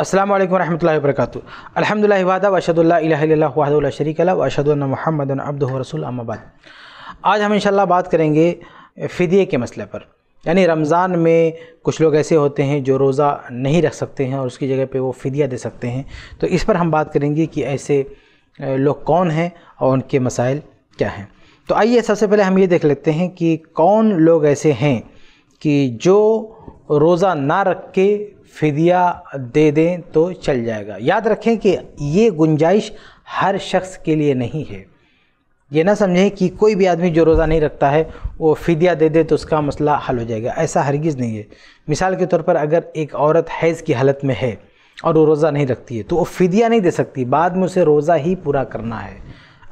असलम वरहमल वर्क अलहमदिल्ला वादा वशदुल्ला शरीकला वशदुल्न महमद अब्द रसूल अम्माबाद आज हम इंशाल्लाह बात करेंगे फ़िदिये के मसले पर यानी रमज़ान में कुछ लोग ऐसे होते हैं जो रोज़ा नहीं रख सकते हैं और उसकी जगह पे वो फ़िदिया दे सकते हैं तो इस पर हम बात करेंगे कि ऐसे लोग कौन हैं और उनके मसाइल क्या हैं तो आइए सबसे पहले हम ये देख लेते हैं कि कौन लोग ऐसे हैं कि जो रोज़ा ना रख के फिदिया दे दें तो चल जाएगा याद रखें कि ये गुंजाइश हर शख्स के लिए नहीं है ये ना समझें कि कोई भी आदमी जो रोज़ा नहीं रखता है वो फिदिया दे दे तो उसका मसला हल हो जाएगा ऐसा हरगिज़ नहीं है मिसाल के तौर पर अगर एक औरत हैज़ की हालत में है और वो रोज़ा नहीं रखती है तो वो फिदिया नहीं दे सकती बाद में उसे रोज़ा ही पूरा करना है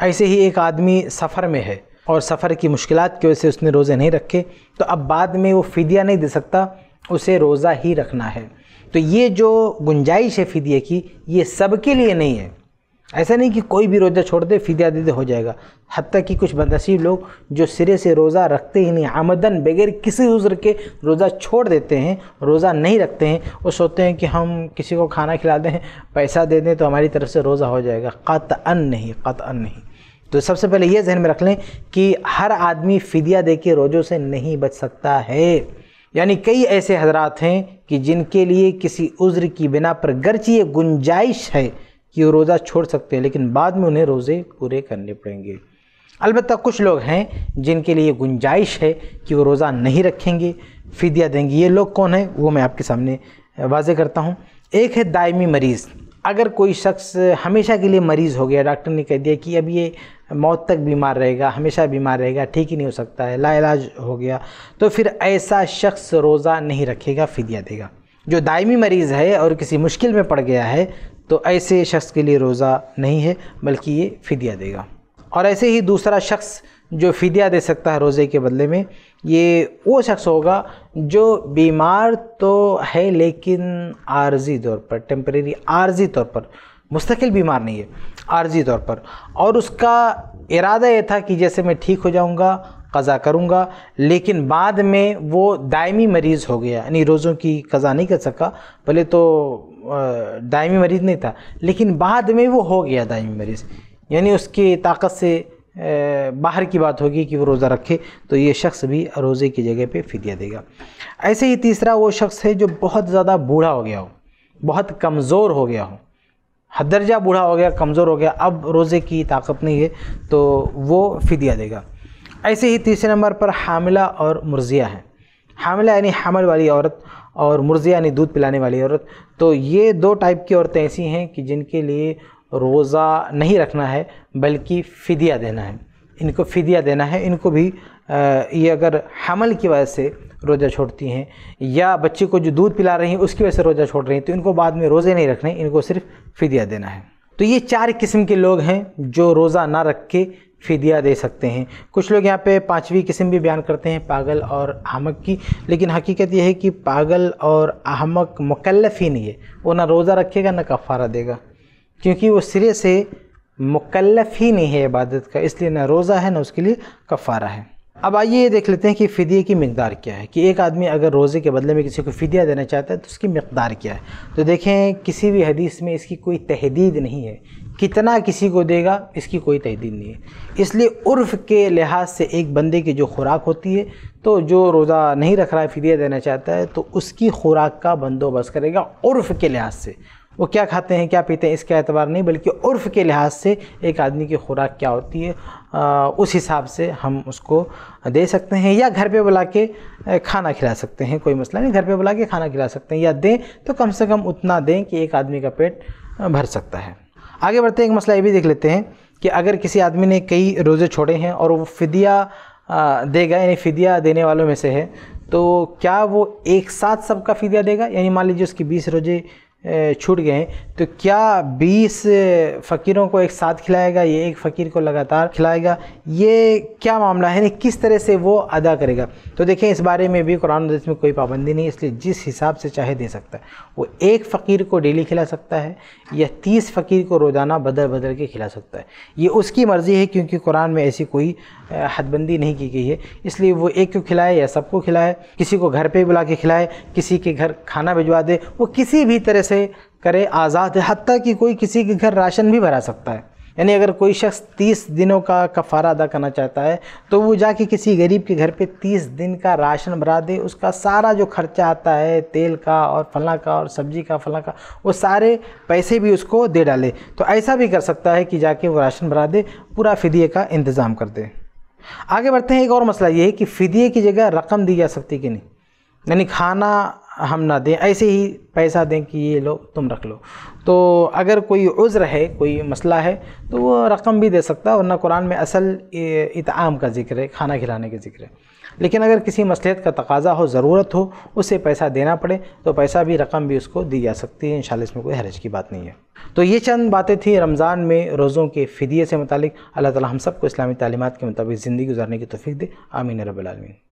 ऐसे ही एक आदमी सफ़र में है और सफ़र की मुश्किल की वजह से उसने रोज़े नहीं रखे तो अब बाद में वो फिदिया नहीं दे सकता उसे रोज़ा ही रखना है तो ये जो गुंजाइश है फ़िदिया की ये सब के लिए नहीं है ऐसा नहीं कि कोई भी रोज़ा छोड़ दे फ़िदिया दे दे हो जाएगा हती कि कुछ बदनसीब लोग जो सिरे से रोज़ा रखते ही नहीं आमदन बगैर किसी उज़र के रोज़ा छोड़ देते हैं रोज़ा नहीं रखते हैं वो सोचते हैं कि हम किसी को खाना खिला दें पैसा दे दें तो हमारी तरफ से रोज़ा हो जाएगा क़त अन नहीं क़त अन नहीं तो सबसे पहले ये जहन में रख लें कि हर आदमी फ़िदिया दे के रोज़ों से नहीं बच सकता है यानी कई ऐसे हजरात हैं कि जिनके लिए किसी उज़्र की बिना पर गर्च ये गुंजाइश है कि वो रोज़ा छोड़ सकते हैं लेकिन बाद में उन्हें रोज़े पूरे करने पड़ेंगे अलबत् कुछ लोग हैं जिनके लिए गुंजाइश है कि वो रोज़ा नहीं रखेंगे फ़िदिया देंगे ये लोग कौन हैं वो मैं आपके सामने वाजे करता हूँ एक है दायमी मरीज़ अगर कोई शख्स हमेशा के लिए मरीज़ हो गया डॉक्टर ने कह दिया कि अब ये मौत तक बीमार रहेगा हमेशा बीमार रहेगा ठीक ही नहीं हो सकता है लाइलाज हो गया तो फिर ऐसा शख्स रोज़ा नहीं रखेगा फिदिया देगा जो दायमी मरीज़ है और किसी मुश्किल में पड़ गया है तो ऐसे शख्स के लिए रोज़ा नहीं है बल्कि ये फिदिया देगा और ऐसे ही दूसरा शख्स जो फ़िदिया दे सकता है रोज़े के बदले में ये वो शख्स होगा जो बीमार तो है लेकिन आर्जी तौर पर टेम्परेरी आर्जी तौर पर मुस्तकिल बीमार नहीं है आर्जी तौर पर और उसका इरादा यह था कि जैसे मैं ठीक हो जाऊँगा कज़ा करूँगा लेकिन बाद में वो दायमी मरीज़ हो गया यानी रोज़ों की कज़ा नहीं कर सका पहले तो दायमी मरीज़ नहीं था लेकिन बाद में वो हो गया दायमी मरीज़ यानी उसकी ताकत से बाहर की बात होगी कि वो रोज़ा रखे तो ये शख्स भी रोज़े की जगह पे फिदिया देगा ऐसे ही तीसरा वो शख्स है जो बहुत ज़्यादा बूढ़ा हो गया हो बहुत कमज़ोर हो गया हो हद दर्जा बूढ़ा हो गया कमज़ोर हो गया अब रोज़े की ताकत नहीं है तो वो फिदिया देगा ऐसे ही तीसरे नंबर पर हामिला और मुर्जिया है हामिला यानी हमल वाली औरत और मुर्जिया यानी दूध पिलाने वाली औरत तो ये दो टाइप की औरतें ऐसी हैं कि जिनके लिए रोज़ा नहीं रखना है बल्कि फ़िदिया देना है इनको फ़िदिया देना है इनको भी ये अगर हमल की वजह से रोज़ा छोड़ती हैं या बच्चे को जो दूध पिला रही हैं उसकी वजह से रोज़ा छोड़ रही हैं तो इनको बाद में रोज़े नहीं रखने इनको सिर्फ फ़िदिया देना है तो ये चार किस्म के लोग हैं जो रोज़ा ना रख के फ़िदिया दे सकते हैं कुछ लोग यहाँ पे पांचवी किस्म भी बयान करते हैं पागल और अहमक की लेकिन हकीकत यह है कि पागल और अहमक मुकल्लफ ही नहीं है वो ना रोज़ा रखेगा ना कफ़ारा देगा क्योंकि वो सिरे से मुकल्लफ ही नहीं है इबादत का इसलिए ना रोज़ा है ना उसके लिए कफ़ारा है अब आइए ये देख लेते हैं कि फ़िदिये की मकदार क्या है कि एक आदमी अगर रोज़े के बदले में किसी को फ़िदिया देना चाहता है तो उसकी मकदार क्या है तो देखें किसी भी हदीस में इसकी कोई तहदीद नहीं है कितना किसी को देगा इसकी कोई तहदीद नहीं है इसलिए उर्फ़ के लिहाज से एक बंदे की जो खुराक होती है तो जो रोज़ा नहीं रख रहा है फ़दिया देना चाहता है तो उसकी खुराक का बंदोबस्त करेगा उर्फ़ के लिहाज से वो क्या खाते हैं क्या पीते हैं इसका एतबार नहीं बल्कि उर्फ़ के लिहाज से एक आदमी की खुराक क्या होती है आ, उस हिसाब से हम उसको दे सकते हैं या घर पे बुला के खाना खिला सकते हैं कोई मसला नहीं घर पे बुला के खाना खिला सकते हैं या दें तो कम से कम उतना दें कि एक आदमी का पेट भर सकता है आगे बढ़ते एक मसला ये भी देख लेते हैं कि अगर किसी आदमी ने कई रोज़े छोड़े हैं और वो फ़िदिया देगा यानी फ़िदिया देने वालों में से है तो क्या वो एक साथ सबका फ़िदिया देगा यानी मान लीजिए उसकी बीस रोज़े छूट गए तो क्या 20 फ़कीरों को एक साथ खिलाएगा ये एक फ़कीर को लगातार खिलाएगा ये क्या मामला है यानी किस तरह से वो अदा करेगा तो देखें इस बारे में भी कुरान कुरानदेश में कोई पाबंदी नहीं इसलिए जिस हिसाब से चाहे दे सकता है वो एक फ़कीर को डेली खिला सकता है या तीस फ़कीर को रोज़ाना बदल बदल के खिला सकता है ये उसकी मर्ज़ी है क्योंकि कुरान में ऐसी कोई हदबंदी नहीं की गई है इसलिए वो एक को खिलाए या सबको खिलाए किसी को घर पर बुला के खिलाए किसी के घर खाना भिजवा दे वो किसी भी तरह से से करे आज़ाद है हती कि कोई किसी के घर राशन भी भरा सकता है यानी अगर कोई शख्स तीस दिनों का कफ़ारा अदा करना चाहता है तो वो जाके किसी गरीब के घर पे तीस दिन का राशन भरा दे उसका सारा जो खर्चा आता है तेल का और फला का और सब्जी का फला का वो सारे पैसे भी उसको दे डाले तो ऐसा भी कर सकता है कि जाके वो राशन भरा दे पूरा फिदिए का इंतज़ाम कर दे आगे बढ़ते हैं एक और मसला ये है कि फ़िदिए की जगह रकम दी जा सकती कि नहीं यानी खाना हम ना दें ऐसे ही पैसा दें कि ये लो तुम रख लो तो अगर कोई उज़्र है कोई मसला है तो वो रकम भी दे सकता है वरना कुरान में असल इताम का जिक्र है खाना खिलाने का जिक्र है लेकिन अगर किसी मसलहत का तकाजा हो ज़रूरत हो उसे पैसा देना पड़े तो पैसा भी रकम भी उसको दी जा सकती है इन इसमें कोई हरज की बात नहीं है तो ये चंद बातें थी रमज़ान में रोज़ों के फ़िदिये से मतलब अल्लाह ताला हम सबको इस्लामी तालीमत के मुताबिक ज़िंदगी गुजारने की तोफ़ी दे आमीन रबालमीन